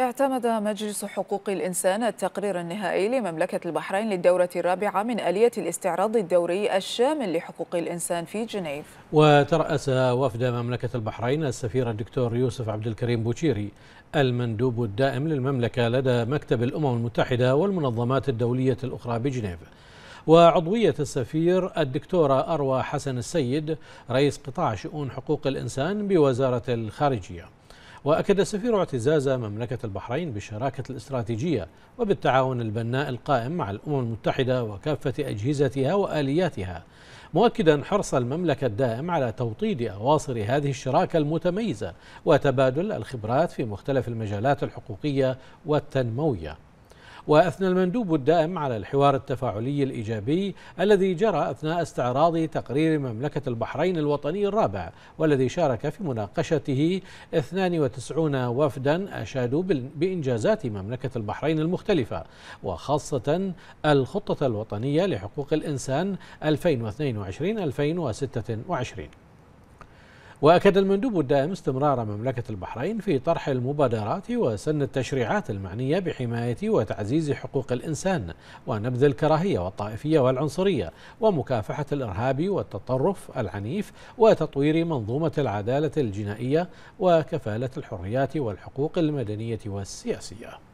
اعتمد مجلس حقوق الإنسان التقرير النهائي لمملكة البحرين للدورة الرابعة من آلية الاستعراض الدوري الشامل لحقوق الإنسان في جنيف وترأس وفد مملكة البحرين السفير الدكتور يوسف عبد الكريم بوشيري المندوب الدائم للمملكة لدى مكتب الأمم المتحدة والمنظمات الدولية الأخرى بجنيف وعضوية السفير الدكتورة أروى حسن السيد رئيس قطاع شؤون حقوق الإنسان بوزارة الخارجية وأكد سفير اعتزاز مملكة البحرين بالشراكة الاستراتيجية وبالتعاون البناء القائم مع الأمم المتحدة وكافة أجهزتها وآلياتها مؤكدا حرص المملكة الدائم على توطيد أواصر هذه الشراكة المتميزة وتبادل الخبرات في مختلف المجالات الحقوقية والتنموية وأثنى المندوب الدائم على الحوار التفاعلي الإيجابي الذي جرى أثناء استعراض تقرير مملكة البحرين الوطني الرابع والذي شارك في مناقشته 92 وفدا أشادوا بإنجازات مملكة البحرين المختلفة وخاصة الخطة الوطنية لحقوق الإنسان 2022-2026 وأكد المندوب الدائم استمرار مملكة البحرين في طرح المبادرات وسن التشريعات المعنية بحماية وتعزيز حقوق الإنسان ونبذ الكراهية والطائفية والعنصرية ومكافحة الإرهاب والتطرف العنيف وتطوير منظومة العدالة الجنائية وكفالة الحريات والحقوق المدنية والسياسية